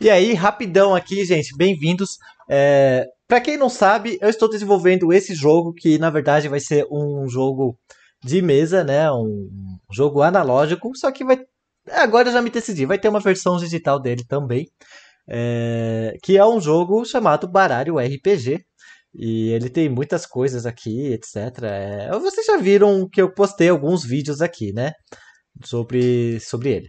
E aí, rapidão aqui, gente, bem-vindos. É... Para quem não sabe, eu estou desenvolvendo esse jogo que na verdade vai ser um jogo de mesa, né? Um jogo analógico, só que vai agora eu já me decidi, vai ter uma versão digital dele também, é... que é um jogo chamado Baralho RPG. E ele tem muitas coisas aqui, etc. É... Vocês já viram que eu postei alguns vídeos aqui, né? Sobre, sobre ele.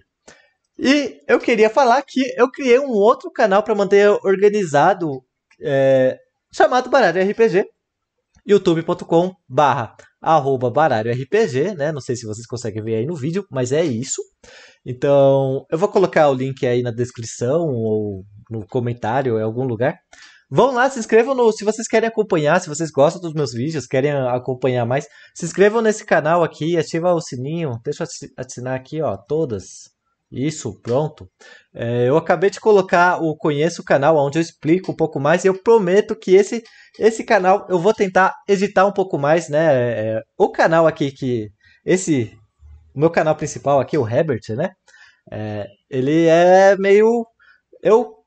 E eu queria falar que eu criei um outro canal para manter organizado, é, chamado Baralho RPG, youtube.com barra arroba baralho RPG, né? Não sei se vocês conseguem ver aí no vídeo, mas é isso. Então, eu vou colocar o link aí na descrição ou no comentário em algum lugar. Vão lá, se inscrevam no. Se vocês querem acompanhar, se vocês gostam dos meus vídeos, querem acompanhar mais, se inscrevam nesse canal aqui, ativa o sininho. Deixa eu assinar aqui, ó, todas. Isso, pronto. É, eu acabei de colocar o Conheço o Canal, onde eu explico um pouco mais, e eu prometo que esse, esse canal eu vou tentar editar um pouco mais, né? É, o canal aqui que. Esse. O meu canal principal aqui, o Herbert, né? É, ele é meio. Eu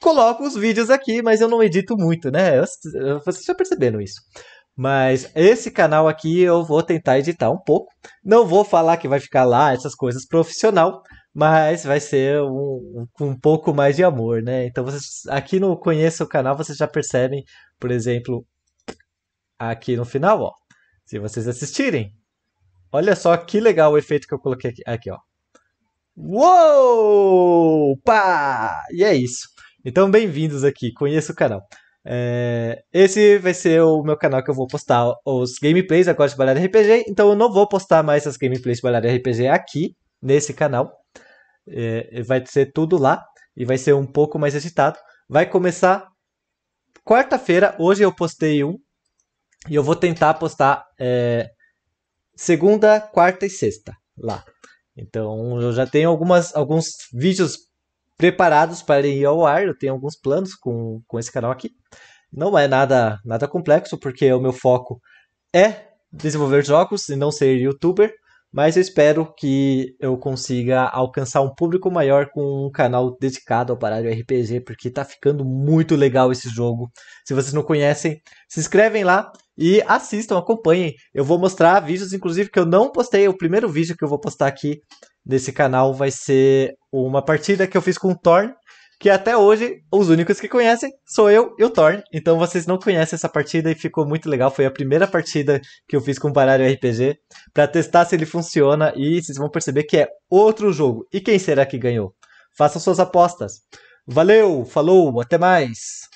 coloco os vídeos aqui, mas eu não edito muito, né? vocês estão percebendo isso. Mas esse canal aqui eu vou tentar editar um pouco. Não vou falar que vai ficar lá essas coisas profissional, mas vai ser um, um pouco mais de amor, né? Então vocês aqui no Conheça o Canal vocês já percebem, por exemplo, aqui no final, ó. Se vocês assistirem, olha só que legal o efeito que eu coloquei aqui, aqui ó. Uou! Pá! E é isso. Então, bem-vindos aqui, conheça o canal. É, esse vai ser o meu canal que eu vou postar os gameplays agora de Balada RPG, então eu não vou postar mais as gameplays de Balada RPG aqui, nesse canal, é, vai ser tudo lá e vai ser um pouco mais agitado. Vai começar quarta-feira. Hoje eu postei um e eu vou tentar postar é, segunda, quarta e sexta lá. Então eu já tenho algumas, alguns vídeos preparados para ir ao ar. Eu tenho alguns planos com, com esse canal aqui. Não é nada, nada complexo, porque o meu foco é desenvolver jogos e não ser youtuber mas eu espero que eu consiga alcançar um público maior com um canal dedicado ao baralho RPG, porque tá ficando muito legal esse jogo. Se vocês não conhecem, se inscrevem lá e assistam, acompanhem. Eu vou mostrar vídeos, inclusive, que eu não postei. O primeiro vídeo que eu vou postar aqui nesse canal vai ser uma partida que eu fiz com o Thorn, que até hoje os únicos que conhecem sou eu e o Thorn. Então vocês não conhecem essa partida e ficou muito legal. Foi a primeira partida que eu fiz com o Baralho RPG para testar se ele funciona e vocês vão perceber que é outro jogo. E quem será que ganhou? Façam suas apostas. Valeu, falou, até mais!